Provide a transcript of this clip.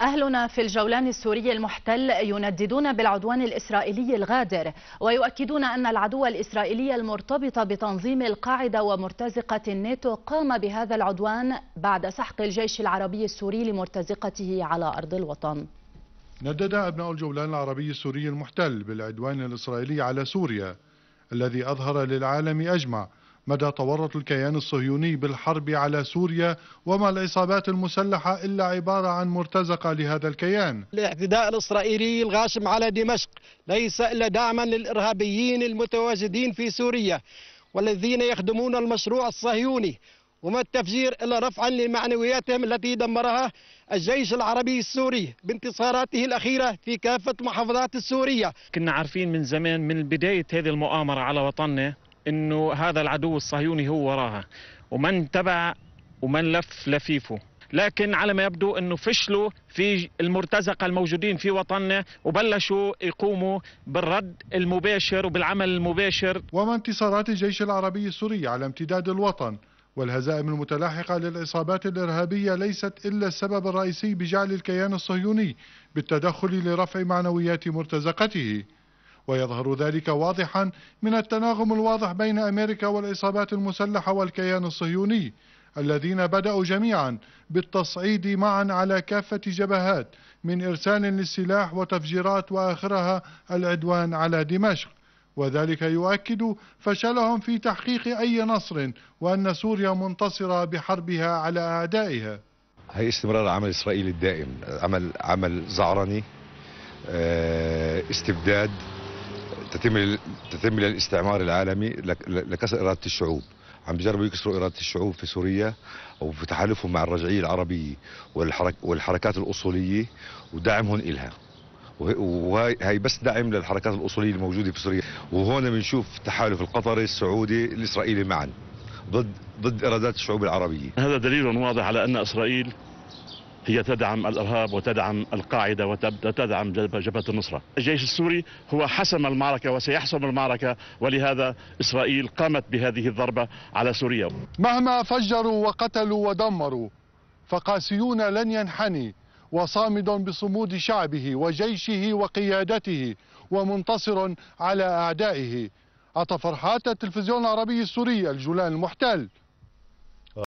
أهلنا في الجولان السوري المحتل ينددون بالعدوان الإسرائيلي الغادر ويؤكدون أن العدو الإسرائيلي المرتبط بتنظيم القاعدة ومرتزقة الناتو قام بهذا العدوان بعد سحق الجيش العربي السوري لمرتزقته على أرض الوطن ندد أبناء الجولان العربي السوري المحتل بالعدوان الإسرائيلي على سوريا الذي أظهر للعالم أجمع مدى تورط الكيان الصهيوني بالحرب على سوريا وما الإصابات المسلحة إلا عبارة عن مرتزقة لهذا الكيان الاعتداء الإسرائيلي الغاشم على دمشق ليس إلا دعما للإرهابيين المتواجدين في سوريا والذين يخدمون المشروع الصهيوني وما التفجير إلا رفعا لمعنوياتهم التي دمرها الجيش العربي السوري بانتصاراته الأخيرة في كافة محافظات السورية كنا عارفين من زمان من بداية هذه المؤامرة على وطننا انه هذا العدو الصهيوني هو وراها ومن تبع ومن لف لفيفه لكن على ما يبدو انه فشلوا في المرتزقه الموجودين في وطننا وبلشوا يقوموا بالرد المباشر وبالعمل المباشر وما انتصارات الجيش العربي السوري على امتداد الوطن والهزائم المتلاحقه للعصابات الارهابيه ليست الا السبب الرئيسي بجعل الكيان الصهيوني بالتدخل لرفع معنويات مرتزقته ويظهر ذلك واضحا من التناغم الواضح بين أمريكا والإصابات المسلحة والكيان الصهيوني الذين بدأوا جميعا بالتصعيد معا على كافة جبهات من إرسال للسلاح وتفجيرات وآخرها العدوان على دمشق وذلك يؤكد فشلهم في تحقيق أي نصر وأن سوريا منتصرة بحربها على أعدائها هي استمرار عمل إسرائيل الدائم عمل, عمل زعرني آه، استبداد تتم تتم للاستعمار العالمي لكسر اراده الشعوب عم بيجربوا يكسروا اراده الشعوب في سوريا او في تحالفهم مع الرجعيه العربيه والحرك والحركات الاصوليه ودعمهم الها وهي بس دعم للحركات الاصوليه الموجوده في سوريا وهون بنشوف تحالف القطري السعودي الاسرائيلي معا ضد ضد ارادات الشعوب العربيه هذا دليل واضح على ان اسرائيل هي تدعم الارهاب وتدعم القاعده وتدعم جبهه النصره. الجيش السوري هو حسم المعركه وسيحسم المعركه ولهذا اسرائيل قامت بهذه الضربه على سوريا. مهما فجروا وقتلوا ودمروا فقاسيون لن ينحني وصامد بصمود شعبه وجيشه وقيادته ومنتصر على اعدائه. عطا فرحات التلفزيون العربي السوري الجولان المحتل.